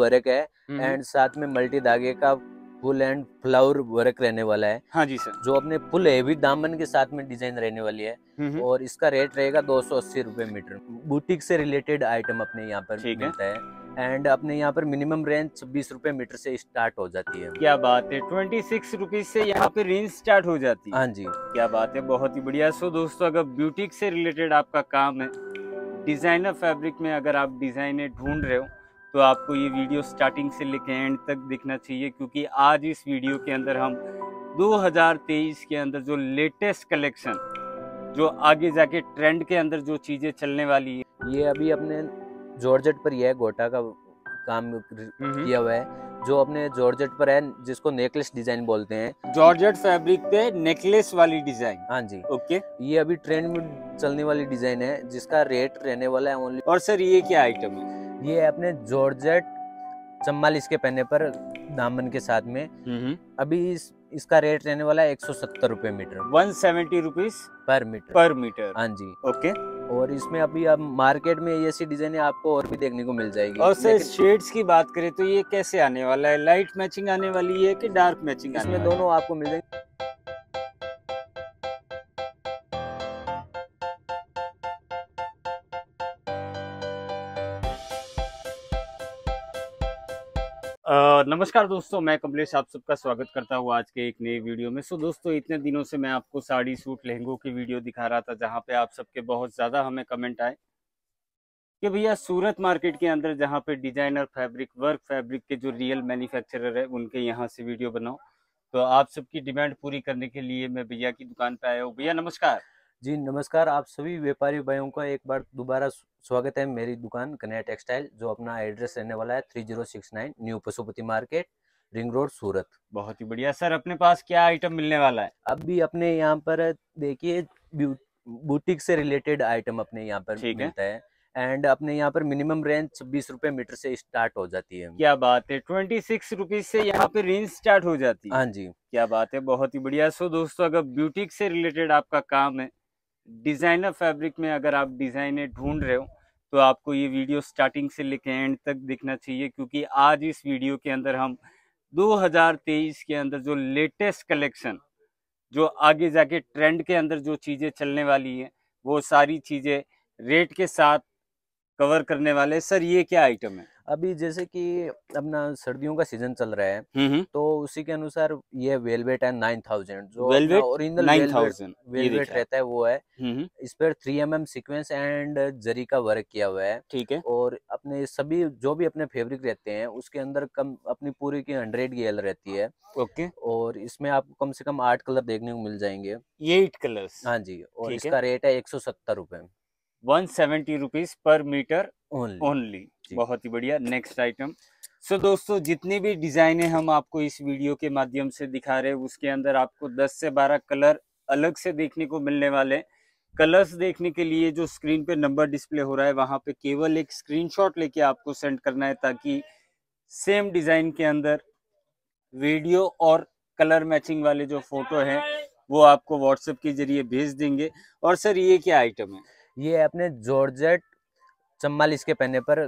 Work है हम्म। And साथ में मल्टी धागे का फुल एंड फ्लावर वर्क रहने वाला है हाँ जी सर जो अपने फुल हेवी दामन के साथ में डिजाइन रहने वाली है हम्म, हम्म। और इसका रेट रहेगा दो सौ अस्सी रूपए मीटर बुटीक से रिलेटेड आइटम अपने यहाँ पर मिलता है एंड अपने यहाँ पर मिनिमम रेंज छब्बीस रूपए मीटर से स्टार्ट हो जाती है क्या बात है ट्वेंटी सिक्स रुपीज से यहाँ पे रेंज स्टार्ट हो जाती है हाँ जी क्या बात है बहुत ही बढ़िया सो दोस्तों अगर ब्यूटिक से रिलेटेड आपका काम है डिजाइनर फैब्रिक में अगर आप डिजाइने ढूंढ रहे हो तो आपको ये वीडियो स्टार्टिंग से लेकर एंड तक देखना चाहिए क्योंकि आज इस वीडियो के अंदर हम 2023 के अंदर जो लेटेस्ट कलेक्शन जो आगे जाके ट्रेंड के अंदर जो चीज़ें चलने वाली है ये अभी अपने जॉर्जेट पर यह गोटा का काम किया हुआ है जो अपने जॉर्जेट पर है जिसको नेकलेस डिजाइन बोलते हैं जॉर्जेट फैब्रिक पे नेकलेस वाली डिजाइन हाँ जी ओके ये अभी ट्रेंड में चलने वाली डिजाइन है जिसका रेट रहने वाला है ओनली और सर ये क्या आइटम है ये अपने जॉर्जेट चम्माल इसके पहने पर दामन के साथ में हम्म। अभी इस इसका रेट रहने वाला है एक सौ सत्तर रूपए metre one seventy rupees per metre per metre हाँ जी ओके और इसमें अभी अब मार्केट में ऐसी डिजाइने आपको और भी देखने को मिल जाएगी और सर शेड्स की बात करें तो ये कैसे आने वाला है लाइट मैचिंग आने वाली है कि डार्क मैचिंग इसमें दोनों आपको मिल जाएगी और नमस्कार दोस्तों मैं कमलेश आप सबका स्वागत करता हूँ आज के एक नए वीडियो में सो दोस्तों इतने दिनों से मैं आपको साड़ी सूट लहंगों की वीडियो दिखा रहा था जहाँ पे आप सबके बहुत ज़्यादा हमें कमेंट आए कि भैया सूरत मार्केट के अंदर जहाँ पे डिजाइनर फैब्रिक वर्क फैब्रिक के जो रियल मैन्युफैक्चरर है उनके यहाँ से वीडियो बनाओ तो आप सबकी डिमांड पूरी करने के लिए मैं भैया की दुकान पर आया हूँ भैया नमस्कार जी नमस्कार आप सभी व्यापारी भाइयों का एक बार दोबारा स्वागत है मेरी दुकान कन्या टेक्सटाइल जो अपना एड्रेस रहने वाला है three zero six nine new Pashupati market ring road Surat बहुत ही बढ़िया सर अपने पास क्या आइटम मिलने वाला है अब भी अपने यहाँ पर देखिए बुटीक से रिलेटेड आइटम अपने यहाँ पर मिलता है एंड अपने यहाँ पर मिनिमम रेंज छब्बीस रुपए मीटर से स्टार्ट हो जाती है क्या बात है ट्वेंटी सिक्स रुपीज से यहाँ पे रेंज स्टार्ट हो जाती है हाँ जी क्या बात है बहुत ही बढ़िया सो दोस्तों अगर ब्यूटिक से रिलेटेड आपका काम है डिज़ाइनर फैब्रिक में अगर आप डिज़ाइने ढूंढ रहे हो तो आपको ये वीडियो स्टार्टिंग से लेकर एंड तक देखना चाहिए क्योंकि आज इस वीडियो के अंदर हम 2023 के अंदर जो लेटेस्ट कलेक्शन जो आगे जाके ट्रेंड के अंदर जो चीज़ें चलने वाली हैं वो सारी चीज़ें रेट के साथ कवर करने वाले सर ये क्या आइटम है अभी जैसे कि अपना सर्दियों का सीजन चल रहा है हम्म, हम्म। तो उसी के अनुसार ये वेलवेट है नाइन थाउजेंड जो ओरिजिनल वेलवेट, रहता है वो है हम्म, इस पर three M M sequence and zari का वर्क किया हुआ है ठीक है और अपने सभी जो भी अपने फेब्रिक रहते हैं उसके अंदर कम अपनी पूरी की हंड्रेड गेल रहती है ओके और इसमें आपको कम से कम आठ कलर देखने को मिल जाएंगे एट कलर हाँ जी और इसका रेट है एक सौ सत्तर रूपए one seventy rupees per metre only बहुत ही बढ़िया नेक्स्ट आइटम सो दोस्तों जितनी भी डिजाइने हम आपको इस वीडियो के माध्यम से दिखा रहे हैं उसके अंदर आपको 10 से 12 कलर अलग से देखने को मिलने वाले कलर्स देखने के लिए जो स्क्रीन पे नंबर डिस्प्ले हो रहा है वहां पे केवल एक स्क्रीनशॉट लेके आपको सेंड करना है ताकि सेम डिजाइन के अंदर वीडियो और कलर मैचिंग वाले जो फोटो है वो आपको व्हाट्सएप के जरिए भेज देंगे और सर ये क्या आइटम है ये अपने जॉर्जेट चम्बाल इसके पहने पर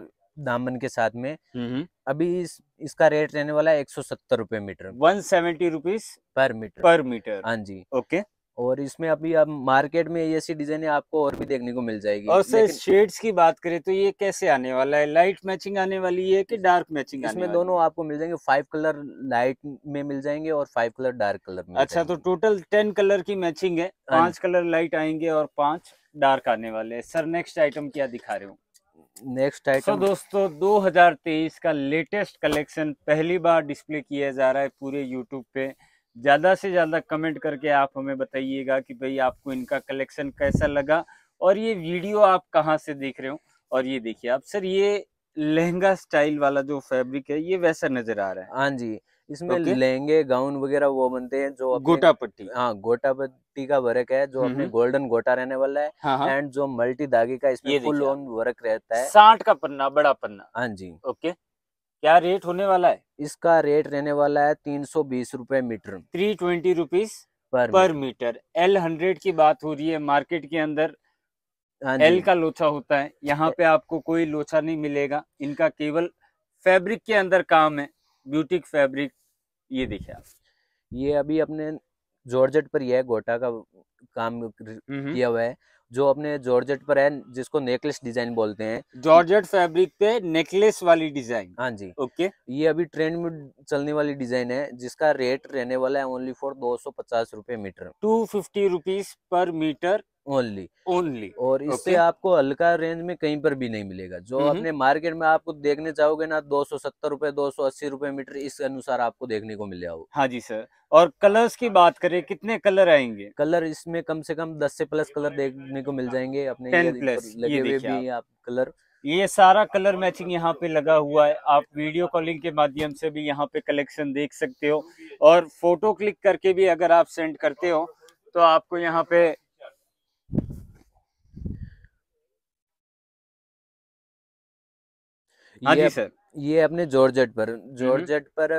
दामन के साथ में हम्म, हम्म। अभी इस, इसका रेट रहने वाला है एक सौ सत्तर रूपए metre one seventy rupees per metre per metre हाँ जी ओके और इसमें अभी आप मार्केट में ऐसी डिजाइन आपको और भी देखने को मिल जाएगी और सर शेड्स की बात करें तो ये कैसे आने वाला है लाइट मैचिंग आने वाली है कि डार्क मैचिंग इसमें आने दोनों आपको मिल जाएंगे फाइव कलर लाइट में मिल जाएंगे और फाइव कलर डार्क कलर में अच्छा तो टोटल टेन कलर की मैचिंग है हाँ पांच कलर लाइट आएंगे और पांच डार्क आने वाले सर नेक्स्ट आइटम क्या दिखा रहे हूँ नेक्स्ट आइटम so, दोस्तों 2023 का लेटेस्ट कलेक्शन पहली बार डिस्प्ले किया जा रहा है पूरे यूट्यूब पे ज़्यादा से ज़्यादा कमेंट करके आप हमें बताइएगा कि भाई आपको इनका कलेक्शन कैसा लगा और ये वीडियो आप कहाँ से देख रहे हो और ये देखिए आप सर ये लहंगा स्टाइल वाला जो फैब्रिक है ये वैसा नज़र आ रहा है हाँ जी इसमें okay. लहंगे गाउन वगैरह वो बनते हैं जो गोटा पट्टी हाँ गोटा पट्टी का वर्क है जो अपने हम्म। गोल्डन गोटा रहने वाला है हाँ, हाँ। एंड जो मल्टी धागे का इसमें फुल ऑन वर्क रहता है साठ का पन्ना बड़ा पन्ना हाँ जी ओके क्या रेट होने वाला है इसका रेट रहने वाला है तीन सौ बीस रूपए मीटर थ्री ट्वेंटी रुपीज पर, पर मीटर एल हंड्रेड की बात हो रही है मार्केट के अंदर हाँ एल का लोचा होता है यहाँ पे आपको कोई लोचा नहीं मिलेगा इनका केवल फैब्रिक के अंदर काम है ब्यूटिक फैब्रिक ये देखिए आप ये अभी अपने जॉर्जेट पर यह है गोटा का काम हम्म, हम्म। किया हुआ है जो अपने जॉर्जेट पर है जिसको नेकलेस डिजाइन बोलते हैं जॉर्जेट फैब्रिक पे नेकलेस वाली डिजाइन हाँ जी ओके ये अभी ट्रेंड में चलने वाली डिजाइन है जिसका रेट रहने वाला है ओनली फॉर दो सौ पचास रूपए metre two fifty rupees per metre only only और इससे okay. आपको हल्का रेंज में कहीं पर भी नहीं मिलेगा जो हम्म, अपने मार्केट हम्म। में आपको देखने जाओगे ना दो सौ सत्तर रूपए दो सौ अस्सी रूपए मीटर इस अनुसार आपको देखने को मिल जाओ हाँ जी सर और कलर्स की हाँ। बात करें कितने कलर आएंगे कलर इसमें कम से कम दस से प्लस कलर देखने को मिल जाएंगे अपने लगे हुए भी आप कलर ये सारा कलर मैचिंग यहाँ पे लगा हुआ है आप वीडियो कॉलिंग के माध्यम से भी यहाँ पे कलेक्शन देख सकते हो और फोटो क्लिक करके भी अगर आप सेंड करते हो तो आपको यहाँ पे हाँ ये सर ये अपने जॉर्जेट पर जॉर्जेट पर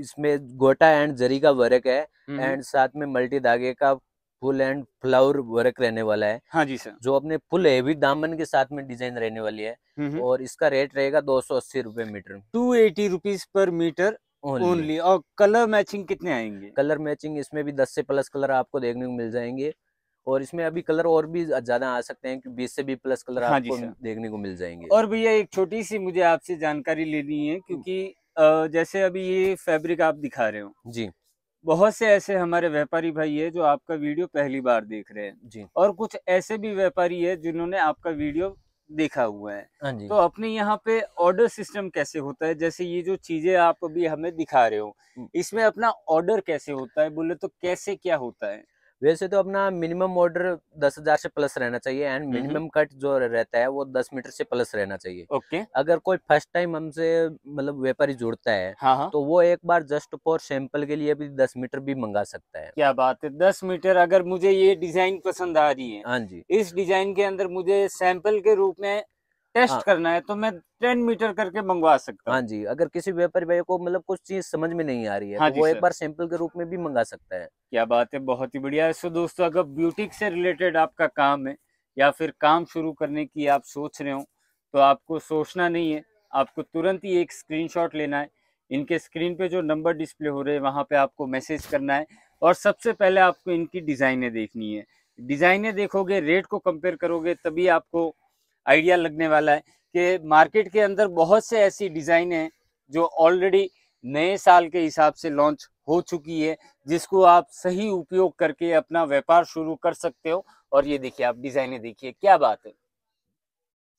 इसमें गोटा एंड जरी का वर्क है एंड साथ में मल्टी धागे का फुल एंड फ्लावर वर्क रहने वाला है हाँ जी सर जो अपने फुल हेवी दामन के साथ में डिजाइन रहने वाली है और इसका रेट रहेगा दो सौ अस्सी रूपए metre two eighty rupees per metre only और कलर मैचिंग कितने आएंगे कलर मैचिंग इसमें भी दस से प्लस कलर आपको देखने को मिल जाएंगे और इसमें अभी कलर और भी ज्यादा आ सकते हैं बीस से भी प्लस कलर हाँ आपको देखने को मिल जाएंगे और भैया एक छोटी सी मुझे आपसे जानकारी लेनी है क्योंकि जैसे अभी ये फैब्रिक आप दिखा रहे हो जी बहुत से ऐसे हमारे व्यापारी भाई है जो आपका वीडियो पहली बार देख रहे हैं जी और कुछ ऐसे भी व्यापारी है जिन्होंने आपका वीडियो देखा हुआ है हाँ तो अपने यहाँ पे ऑर्डर सिस्टम कैसे होता है जैसे ये जो चीजें आप अभी हमें दिखा रहे हो हम्म। इसमें अपना ऑर्डर कैसे होता है बोले तो कैसे क्या होता है वैसे तो अपना मिनिमम ऑर्डर दस हजार से प्लस रहना चाहिए एंड मिनिमम कट जो रहता है वो दस मीटर से प्लस रहना चाहिए ओके okay. अगर कोई फर्स्ट टाइम हमसे मतलब व्यापारी जुड़ता है हाँ हा। तो वो एक बार जस्ट फॉर सैंपल के लिए भी दस मीटर भी मंगा सकता है क्या बात है दस मीटर अगर मुझे ये डिजाइन पसंद आ रही है हाँ जी इस डिजाइन के अंदर मुझे सैंपल के रूप में टेस्ट हाँ। करना है तो मैं टेन मीटर करके मंगवा सकता हाँ हूँ हाँ जी अगर किसी व्यापारी भाई को मतलब कुछ चीज समझ में नहीं आ रही है हाँ तो वो एक बार सैंपल के रूप में भी मंगा सकता है क्या बात है बहुत ही बढ़िया है सो दोस्तों अगर ब्यूटी से रिलेटेड आपका काम है या फिर काम शुरू करने की आप सोच रहे हो तो आपको सोचना नहीं है आपको तुरंत ही एक स्क्रीन लेना है इनके स्क्रीन पे जो नंबर डिस्प्ले हो रहे हैं वहाँ पे आपको मैसेज करना है और सबसे पहले आपको इनकी डिजाइने देखनी है डिजाइने देखोगे रेट को कंपेयर करोगे तभी आपको आइडिया लगने वाला है कि मार्केट के अंदर बहुत से ऐसी डिज़ाइन हैं जो ऑलरेडी नए साल के हिसाब से लॉन्च हो चुकी है जिसको आप सही उपयोग करके अपना व्यापार शुरू कर सकते हो और ये देखिए आप डिजाइने देखिए क्या बात है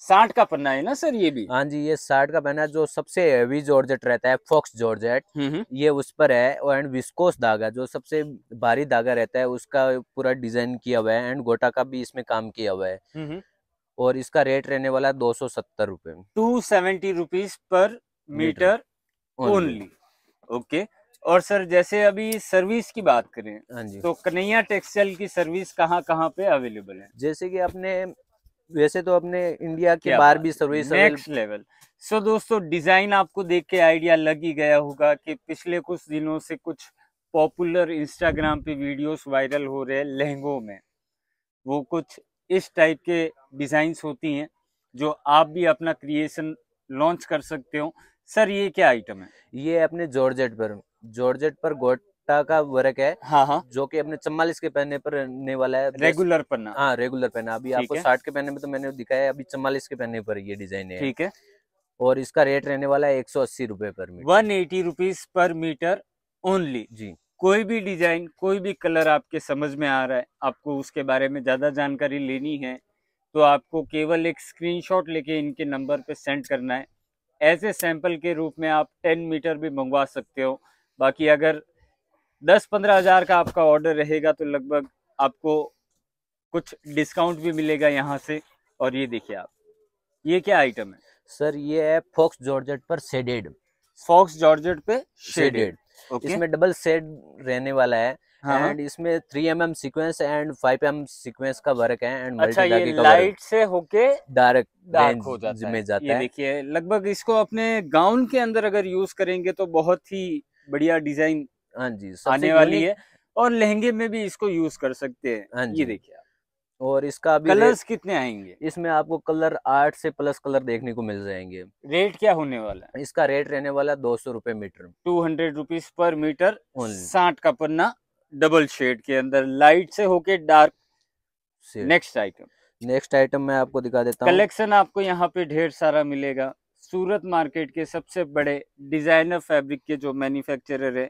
साठ का पन्ना है ना सर ये भी हाँ जी ये साठ का पन्ना जो सबसे हेवी जॉर्जेट रहता है फॉक्स हम्म, जॉर्जेट हम्म। ये उस पर है और एंड विस्कोस धागा जो सबसे भारी धागा रहता है उसका पूरा डिजाइन किया हुआ है एंड गोटा का भी इसमें काम किया हुआ है हम्म, और इसका रेट रहने वाला है दो सौ सत्तर रुपए two seventy rupees per metre only okay और सर जैसे अभी सर्विस की बात करें हाँ तो कन्हैया टेक्सटाइल की सर्विस कहाँ कहाँ पे अवेलेबल है जैसे कि आपने वैसे तो अपने इंडिया के बाहर भी service next level so so, दोस्तों डिजाइन आपको देख के आइडिया लग ही गया होगा कि पिछले कुछ दिनों से कुछ पॉपुलर इंस्टाग्राम पे वीडियोस वायरल हो रहे हैं लहंगों में वो कुछ इस टाइप के डिज़ाइंस होती हैं जो आप भी अपना क्रिएशन लॉन्च कर सकते हो सर ये क्या आइटम है ये अपने जॉर्जेट पर जॉर्जेट पर गोटा का वर्क है हाँ हाँ जो कि अपने चम्बालीस के पहने पर रहने वाला है रेगुलर पन्ना हाँ रेगुलर पहना अभी आपको साठ के पहने में तो मैंने दिखाया है अभी चम्बालीस के पहने पर ये डिजाइन है ठीक है और इसका रेट रहने वाला है एक सौ अस्सी रुपए पर metre one eighty rupees per metre only जी कोई भी डिजाइन कोई भी कलर आपके समझ में आ रहा है आपको उसके बारे में ज्यादा जानकारी लेनी है तो आपको केवल एक स्क्रीनशॉट लेके इनके नंबर पे सेंड करना है एज ए सैम्पल के रूप में आप 10 मीटर भी मंगवा सकते हो बाकी अगर दस पंद्रह हज़ार का आपका ऑर्डर रहेगा तो लगभग आपको कुछ डिस्काउंट भी मिलेगा यहाँ से और ये देखिए आप ये क्या आइटम है सर ये है फॉक्स जॉर्जेट पर शेडेड फॉक्स जॉर्जेट पे शेडेड okay. इसमें डबल सेट रहने वाला है एंड हाँ, हाँ। इसमें three M M sequence and five M sequence का वर्क है एंड अच्छा ये लाइट से होके डार्क डार्क हो जाता है, जाता है देखिए लगभग इसको अपने गाउन के अंदर अगर यूज करेंगे तो बहुत ही बढ़िया डिजाइन हाँ जी आने वाली है और लहंगे में भी इसको यूज कर सकते हैं हाँ ये देखिए और इसका अभी कलर्स कितने आएंगे इसमें आपको कलर आठ से प्लस कलर देखने को मिल जाएंगे रेट क्या होने वाला है इसका रेट रहने वाला दो सौ रूपये metre two hundred rupees per metre साठ का पन्ना डबल शेड के अंदर लाइट से होके dark next item next item मैं आपको दिखा देता हूँ कलेक्शन आपको यहाँ पे ढेर सारा मिलेगा सूरत मार्केट के सबसे बड़े डिजाइनर फैब्रिक के जो मैन्युफैक्चरर है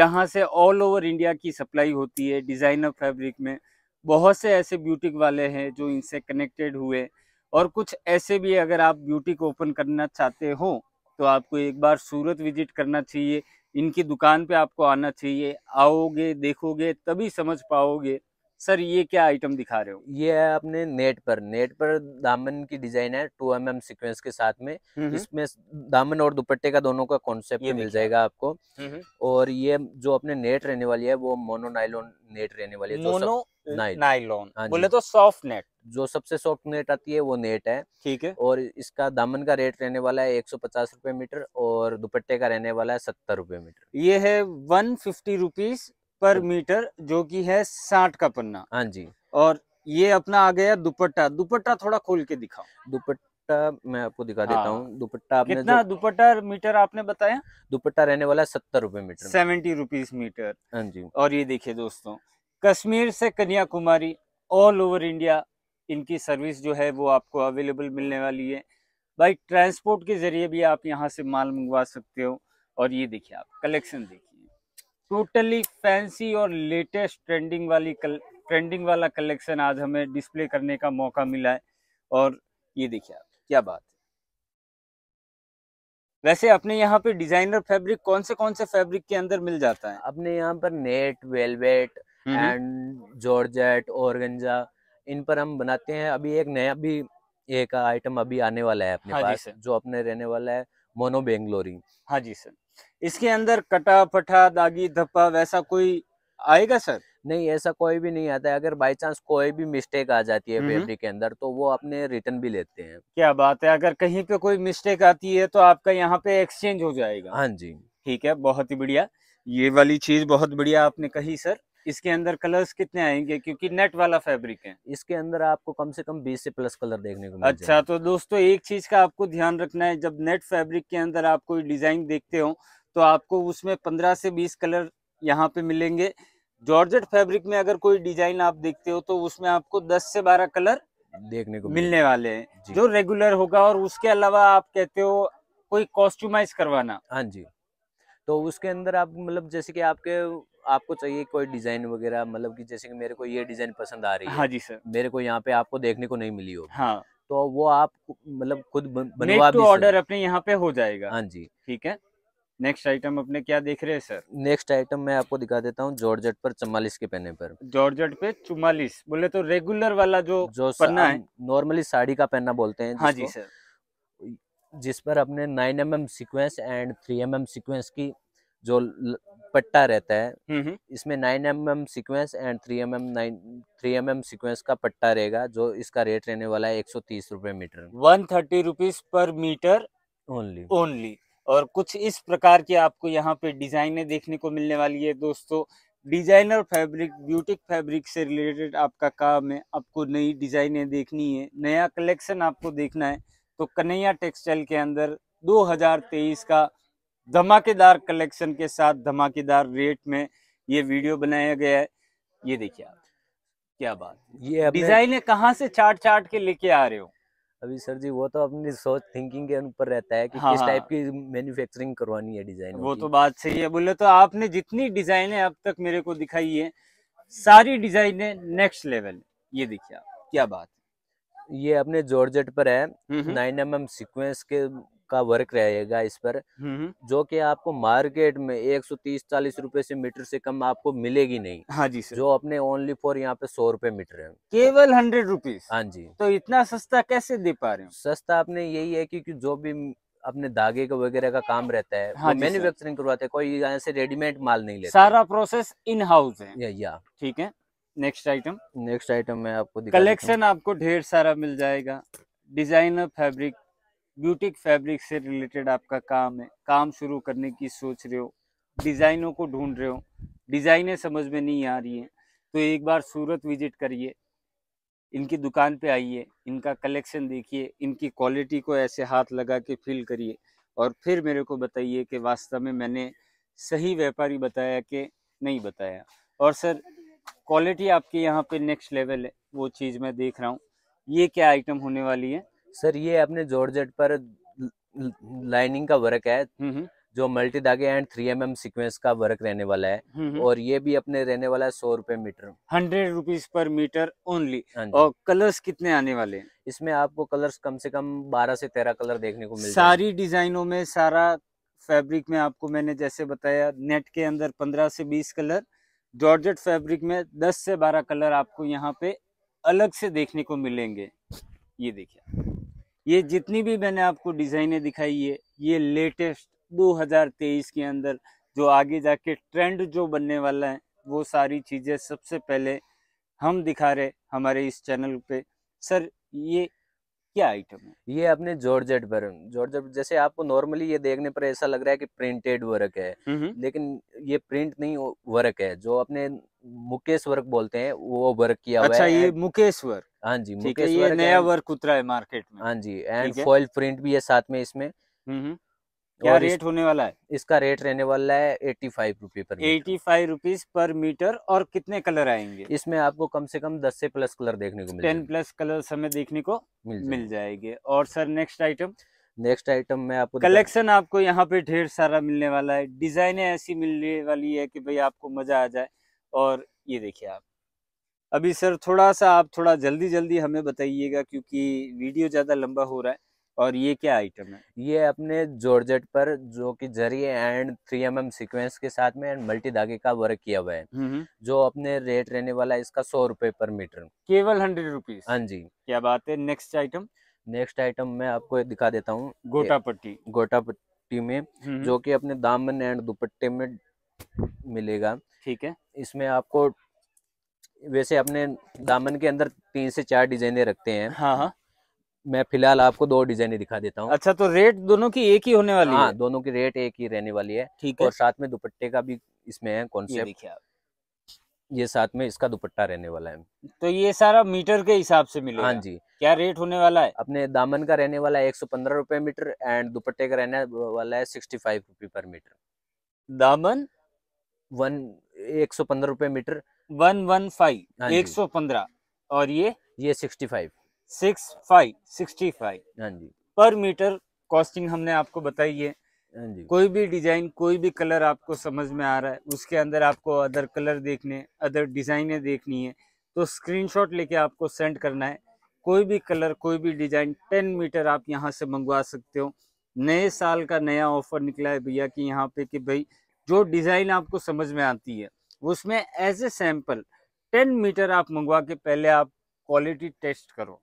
जहाँ से ऑल ओवर इंडिया की सप्लाई होती है डिजाइनर फैब्रिक में बहुत से ऐसे ब्यूटिक वाले हैं जो इनसे कनेक्टेड हुए और कुछ ऐसे भी अगर आप ब्यूटिक ओपन करना चाहते हो तो आपको एक बार सूरत विजिट करना चाहिए इनकी दुकान पे आपको आना चाहिए आओगे देखोगे तभी समझ पाओगे सर ये क्या आइटम दिखा रहे हो ये है आपने नेट पर नेट पर दामन की डिजाइन है टू एम एम सिक्वेंस के साथ में इसमें दामन और दुपट्टे का दोनों का कॉन्सेप्ट मिल जाएगा आपको और ये जो अपने नेट रहने वाली है वो मोनो नाइलोन नेट रहने वाली है मोनो नाइलोन हाँ बोले तो सॉफ्ट नेट जो सबसे सॉफ्ट नेट आती है वो नेट है ठीक है और इसका दामन का रेट रहने वाला है एक सौ पचास रुपए मीटर और दुपट्टे का रहने वाला है सत्तर रुपए मीटर ये है वन फिफ्टी रुपीज पर तो मीटर जो कि है साठ का पन्ना हाँ जी और ये अपना आ गया दुपट्टा दुपट्टा थोड़ा खोल के दिखाओ दुपट्टा मैं आपको दिखा हाँ। देता हूँ दुपट्टा आपने कितना दुपट्टा मीटर आपने बताया दुपट्टा रहने वाला है सत्तर रुपए मीटर सेवेंटी रुपीज मीटर हाँ जी और ये देखिए दोस्तों कश्मीर से कन्याकुमारी ऑल ओवर इंडिया इनकी सर्विस जो है वो आपको अवेलेबल मिलने वाली है भाई ट्रांसपोर्ट के जरिए भी आप यहाँ से माल मंगवा सकते हो और ये देखिए आप कलेक्शन देखिए टोटली फैंसी और लेटेस्ट ट्रेंडिंग वाली कल, ट्रेंडिंग वाला कलेक्शन आज हमें डिस्प्ले करने का मौका मिला है और ये देखिए आप क्या बात है वैसे अपने यहाँ पे डिजाइनर फैब्रिक कौन से कौन से फैब्रिक के अंदर मिल जाता है अपने यहाँ पर नेट वेलवेट एंड जॉर्जेट और इन पर हम बनाते हैं अभी एक नया भी एक आइटम अभी आने वाला है अपने हाँ पास जो अपने रहने वाला है मोनो हाँ जी सर इसके अंदर कटा पटा दागी धप्पा वैसा कोई आएगा सर नहीं ऐसा कोई भी नहीं आता है अगर बाई चांस कोई भी मिस्टेक आ जाती है फैब्रिक के अंदर तो वो अपने रिटर्न भी लेते हैं क्या बात है अगर कहीं पे कोई मिस्टेक आती है तो आपका यहाँ पे एक्सचेंज हो जाएगा हाँ जी ठीक है बहुत ही बढ़िया ये वाली चीज बहुत बढ़िया आपने कही सर इसके अंदर कलर्स कितने आएंगे क्योंकि नेट वाला फैब्रिक है इसके अंदर आपको कम से कम 20 से प्लस कलर देखने को अच्छा तो दोस्तों एक चीज का आपको ध्यान रखना है जब नेट फैब्रिक के अंदर आप कोई डिजाइन देखते हो तो आपको उसमें पंद्रह से बीस कलर यहाँ पे मिलेंगे जॉर्जेट फैब्रिक में अगर कोई डिजाइन आप देखते हो तो उसमें आपको दस से बारह कलर देखने को मिलने वाले हैं जो रेगुलर होगा और उसके अलावा आप कहते हो कोई कॉस्ट्यूमाइज करवाना हाँ जी तो उसके अंदर आप मतलब जैसे कि आपके आपको चाहिए कोई डिजाइन वगैरह मतलब कि जैसे कि मेरे को ये डिजाइन पसंद आ रही हाँ है हाँ जी सर मेरे को यहाँ पे आपको देखने को नहीं मिली हो हाँ तो वो आप मतलब खुद बनवा तो ऑर्डर अपने यहाँ पे हो जाएगा हाँ जी ठीक है नेक्स्ट आइटम अपने क्या देख रहे हैं सर नेक्स्ट आइटम मैं आपको दिखा देता हूँ जॉर्जट पर चुम्बालीस के पहने पर जॉर्ज पे चुम्बालीस बोले तो रेगुलर वाला जो जो पन्ना है नॉर्मली साड़ी का पहनना बोलते हैं हाँ जी सर जिस पर अपने nine M M sequence and three M M sequence की जो पट्टा रहता है हम्म, हम्म। इसमें nine M M sequence and three M M nine three M M sequence का पट्टा रहेगा जो इसका रेट रहने वाला है एक सौ तीस रुपये metre one thirty rupees per metre only only और कुछ इस प्रकार के आपको यहाँ पे डिजाइने देखने को मिलने वाली है दोस्तों डिजाइनर फैब्रिक ब्यूटिक फैब्रिक से रिलेटेड आपका काम है आपको नई डिजाइने देखनी है नया कलेक्शन आपको देखना है तो कन्हैया टेक्सटाइल के अंदर 2023 का धमाकेदार कलेक्शन के साथ धमाकेदार रेट में ये वीडियो बनाया गया है ये देखिए आप क्या बात ये डिजाइने कहाँ से चाट चाट के लेके आ रहे हो अभी सर जी वो तो अपनी सोच थिंकिंग के ऊपर रहता है कि हाँ, किस टाइप हाँ। की मैन्युफैक्चरिंग करवानी है डिजाइन वो तो बात सही है बोले तो आपने जितनी डिजाइने अब तक मेरे को दिखाई है सारी डिजाइने नेक्स्ट लेवल ये देखिए आप क्या बात ये अपने जॉर्जेट पर है hmm, hmm. Nine M M sequence के का वर्क रहेगा इस पर हम्म, जो कि आपको मार्केट में 130 40 रुपए से मीटर से कम आपको मिलेगी नहीं हाँ जी सर जो अपने ओनली फॉर यहाँ पे सौ रुपए मीटर है केवल हंड्रेड रुपीज हाँ जी तो इतना सस्ता कैसे दे पा रहे हो सस्ता आपने यही है क्योंकि जो भी अपने धागे का वगैरह का काम रहता है हाँ करवाते हैं कोई यहाँ से रेडीमेड माल नहीं लेते सारा प्रोसेस इन हाउस है या ठीक है नेक्स्ट आइटम नेक्स्ट आइटम में आपको कलेक्शन आपको ढेर सारा मिल जाएगा डिजाइनर फैब्रिक ब्यूटिक फैब्रिक से रिलेटेड आपका काम है काम शुरू करने की सोच रहे हो डिज़ाइनों को ढूंढ रहे हो डिज़ाइनें समझ में नहीं आ रही है तो एक बार सूरत विजिट करिए इनकी दुकान पे आइए इनका कलेक्शन देखिए इनकी क्वालिटी को ऐसे हाथ लगा के फील करिए और फिर मेरे को बताइए कि वास्तव में मैंने सही व्यापारी बताया कि नहीं बताया और सर क्वालिटी आपकी यहाँ पे नेक्स्ट लेवल है वो चीज़ मैं देख रहा हूँ ये क्या आइटम होने वाली है सर ये अपने जॉर्जेट पर लाइनिंग का वर्क है हम्म, हम्म। जो मल्टी धागे एंड थ्री एम सीक्वेंस का वर्क रहने वाला है हम्म, और ये भी अपने रहने वाला है सौ रुपए metre hundred rupees per metre only हाँ और कलर्स कितने आने वाले हैं इसमें आपको कलर्स कम से कम बारह से तेरह कलर देखने को मिल सारी डिजाइनों में सारा फैब्रिक में आपको मैंने जैसे बताया नेट के अंदर पंद्रह से बीस कलर जॉर्जेट फैब्रिक में 10 से 12 कलर आपको यहाँ पे अलग से देखने को मिलेंगे ये देखिए ये जितनी भी मैंने आपको डिज़ाइने दिखाई है ये लेटेस्ट 2023 के अंदर जो आगे जाके ट्रेंड जो बनने वाला है वो सारी चीज़ें सबसे पहले हम दिखा रहे हमारे इस चैनल पे सर ये क्या आइटम है ये आपने जॉर्जेट पर जॉर्जेट जैसे आपको नॉर्मली ये देखने पर ऐसा लग रहा है कि प्रिंटेड वर्क है हम्म, हम्म। लेकिन ये प्रिंट नहीं वर्क है जो अपने मुकेश वर्क बोलते हैं वो वर्क किया अच्छा, है ये मुकेश वर्क हाँ जी मुकेश ये नया वर्क उतरा है मार्केट में हाँ जी एंड फॉइल प्रिंट भी है साथ में इसमें हम्म, क्या रेट होने वाला है इसका रेट रहने वाला है eighty five rupee per eighty five rupees per metre और कितने कलर आएंगे इसमें आपको कम से कम दस से प्लस कलर देखने को टेन प्लस कलर हमें देखने को मिल, मिल जाएंगे और sir next item next item में आपको कलेक्शन आपको यहाँ पे ढेर सारा मिलने वाला है डिजाइने ऐसी मिलने वाली है की भाई आपको मजा आ जाए और ये देखिए आप अभी सर थोड़ा सा आप थोड़ा जल्दी जल्दी हमें बताइएगा क्योंकि वीडियो ज्यादा लंबा हो रहा है और ये क्या आइटम है ये अपने जॉर्जेट पर जो कि जरिए and three M M sequence के साथ में एंड मल्टी धागे का वर्क किया हुआ है हम्म, हम्म। जो अपने रेट रहने वाला है इसका सौ रुपए पर मीटर केवल हंड्रेड रुपीज हाँ जी क्या बात है नेक्स्ट आइटम नेक्स्ट आइटम मैं आपको दिखा देता हूँ गोटा पट्टी गोटा पट्टी में हम्म, जो की अपने दामन एंड दुपट्टे में मिलेगा ठीक है इसमें आपको वैसे अपने दामन के अंदर तीन से चार डिजाइने रखते हैं हाँ हाँ मैं फिलहाल आपको दो डिजाइन दिखा देता हूँ अच्छा तो रेट दोनों की एक ही होने वाली हाँ, है दोनों की रेट एक ही रहने वाली है ठीक है और साथ में दुपट्टे का भी इसमें है कॉन्सेप्ट ये, ये साथ में इसका दुपट्टा रहने वाला है तो ये सारा मीटर के हिसाब से मिलेगा हाँ जी क्या रेट होने वाला है अपने दामन का रहने वाला है एक सौ पंद्रह रुपए मीटर एंड दुपट्टे का रहने वाला है सिक्सटी फाइव रुपए पर मीटर दामन वन एक सौ पंद्रह रुपए मीटर वन वन फाइव हाँ एक सौ पंद्रह और ये ये sixty five six five sixty five हाँ जी पर मीटर कॉस्टिंग हमने आपको बताई है हाँ कोई भी डिजाइन कोई भी कलर आपको समझ में आ रहा है उसके अंदर आपको अदर कलर देखने अदर डिजाइने देखनी है तो स्क्रीनशॉट लेके आपको सेंड करना है कोई भी कलर कोई भी डिजाइन टेन मीटर आप यहाँ से मंगवा सकते हो नए साल का नया ऑफर निकला है भैया कि यहाँ पे कि भाई जो डिजाइन आपको समझ में आती है उसमें as a sample ten metre आप मंगवा के पहले आप क्वालिटी टेस्ट करो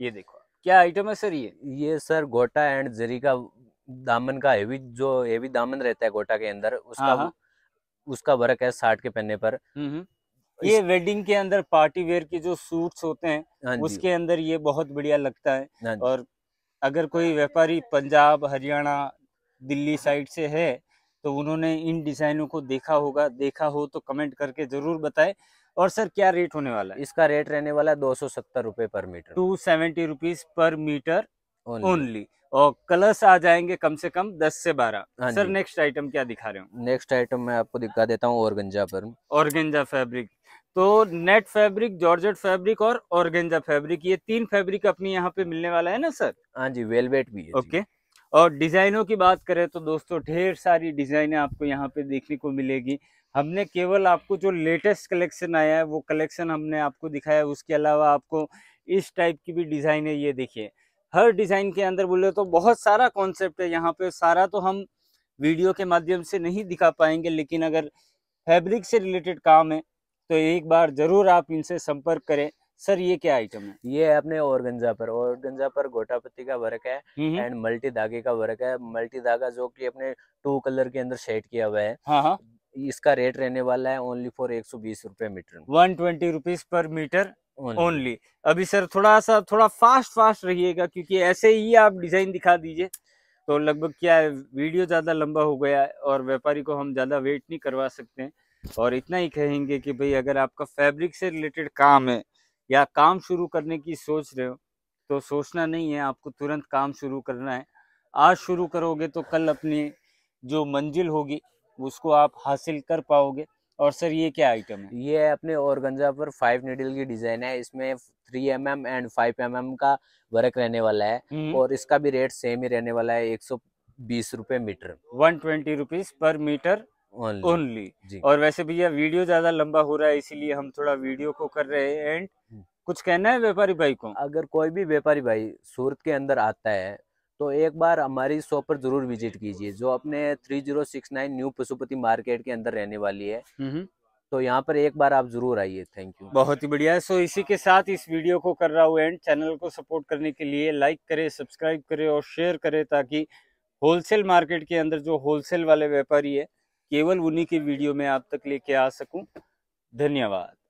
ये देखो क्या आइटम है सर ये ये सर गोटा एंड जरी का दामन का हेवी जो हेवी दामन रहता है गोटा के अंदर उसका हाँ, हाँ। उसका वर्क है साठ के पन्ने पर हम्म, हम्म। ये वेडिंग के अंदर पार्टी वेयर के जो सूट्स होते हैं हाँ उसके अंदर ये बहुत बढ़िया लगता है और अगर कोई व्यापारी पंजाब हरियाणा दिल्ली साइड से है तो उन्होंने इन डिजाइनों को देखा होगा देखा हो तो कमेंट करके जरूर बताएं और सर क्या रेट होने वाला है इसका रेट रहने वाला है दो सौ सत्तर रूपए पर metre two seventy rupees per metre only और कलर्स आ जाएंगे कम से कम दस से बारह हाँ सर नेक्स्ट आइटम क्या दिखा रहे हो नेक्स्ट आइटम मैं आपको दिखा देता हूँ ऑर्गेंजा पर ऑर्गेंजा फैब्रिक तो नेट फैब्रिक जॉर्जेट फैब्रिक और ऑर्गेंजा फैब्रिक ये तीन फैब्रिक अपनी यहाँ पे मिलने वाला है ना सर हाँ जी वेलवेट भी है ओके और डिजाइनों की बात करें तो दोस्तों ढेर सारी डिजाइनें आपको यहाँ पे देखने को मिलेगी हमने केवल आपको जो लेटेस्ट कलेक्शन आया है वो कलेक्शन हमने आपको दिखाया है उसके अलावा आपको इस टाइप की भी डिज़ाइन है ये देखिए हर डिज़ाइन के अंदर बोले तो बहुत सारा कॉन्सेप्ट है यहाँ पे सारा तो हम वीडियो के माध्यम से नहीं दिखा पाएंगे लेकिन अगर फैब्रिक से रिलेटेड काम है तो एक बार ज़रूर आप इनसे संपर्क करें सर ये क्या आइटम है ये है अपने गंजा पर गंजा पर गोटापत्ती का वर्क है हम्म, हम्म। एंड मल्टी धागे का वर्क है मल्टी धागा जो कि अपने टू कलर के अंदर शेड किया हुआ है हाँ हाँ। इसका रेट रहने वाला है ओनली फॉर एक सौ बीस रुपये metre one twenty rupees per metre only अभी सर थोड़ा सा थोड़ा फास्ट फास्ट रहिएगा क्योंकि ऐसे ही आप डिजाइन दिखा दीजिए तो लगभग क्या है वीडियो ज्यादा लंबा हो गया है और व्यापारी को हम ज्यादा वेट नहीं करवा सकते हैं और इतना ही कहेंगे कि भाई अगर आपका फैब्रिक से रिलेटेड काम है या काम शुरू करने की सोच रहे हो तो सोचना नहीं है आपको तुरंत काम शुरू करना है आज शुरू करोगे तो कल अपनी जो मंजिल होगी उसको आप हासिल कर पाओगे और सर ये क्या आइटम है ये अपने गंजा पर फाइव नीडल की डिजाइन है इसमें three M M and five M M का वर्क रहने वाला है हम्म। और इसका भी रेट सेम ही रहने वाला है एक सौ बीस रुपए metre one twenty rupees per metre only और वैसे भैया वीडियो ज्यादा लंबा हो रहा है इसीलिए हम थोड़ा वीडियो को कर रहे हैं एंड हम्म। कुछ कहना है व्यापारी भाई को अगर कोई भी व्यापारी भाई सूरत के अंदर आता है तो एक बार हमारी शॉप पर जरूर विजिट कीजिए जो अपने 3069 न्यू पशुपति मार्केट के अंदर रहने वाली है हम्म, हम्म। तो यहाँ पर एक बार आप जरूर आइए थैंक यू बहुत ही बढ़िया सो इसी के साथ इस वीडियो को कर रहा हूँ एंड चैनल को सपोर्ट करने के लिए लाइक करें सब्सक्राइब करें और शेयर करें ताकि होलसेल मार्केट के अंदर जो होलसेल वाले व्यापारी है केवल उन्हीं की वीडियो में आप तक लेके आ सकूं धन्यवाद